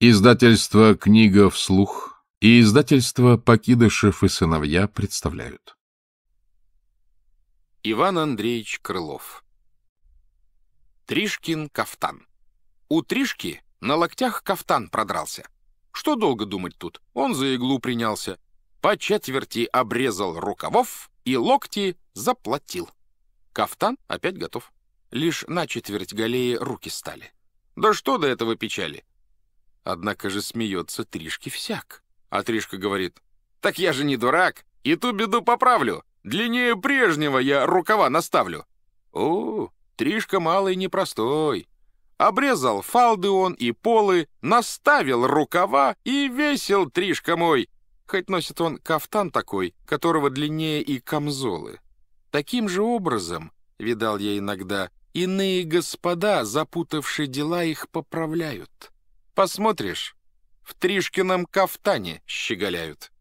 Издательство «Книга вслух» и издательство «Покидышев и сыновья» представляют. Иван Андреевич Крылов Тришкин кафтан У Тришки на локтях кафтан продрался. Что долго думать тут? Он за иглу принялся. По четверти обрезал рукавов и локти заплатил. Кафтан опять готов. Лишь на четверть галеи руки стали. Да что до этого печали? Однако же смеется Тришке всяк. А Тришка говорит, «Так я же не дурак, и ту беду поправлю. Длиннее прежнего я рукава наставлю». О, Тришка малый непростой. Обрезал фалды он и полы, наставил рукава и весел Тришка мой. Хоть носит он кафтан такой, которого длиннее и камзолы. Таким же образом, видал я иногда, иные господа, запутавшие дела, их поправляют. Посмотришь, в Тришкином кафтане щеголяют.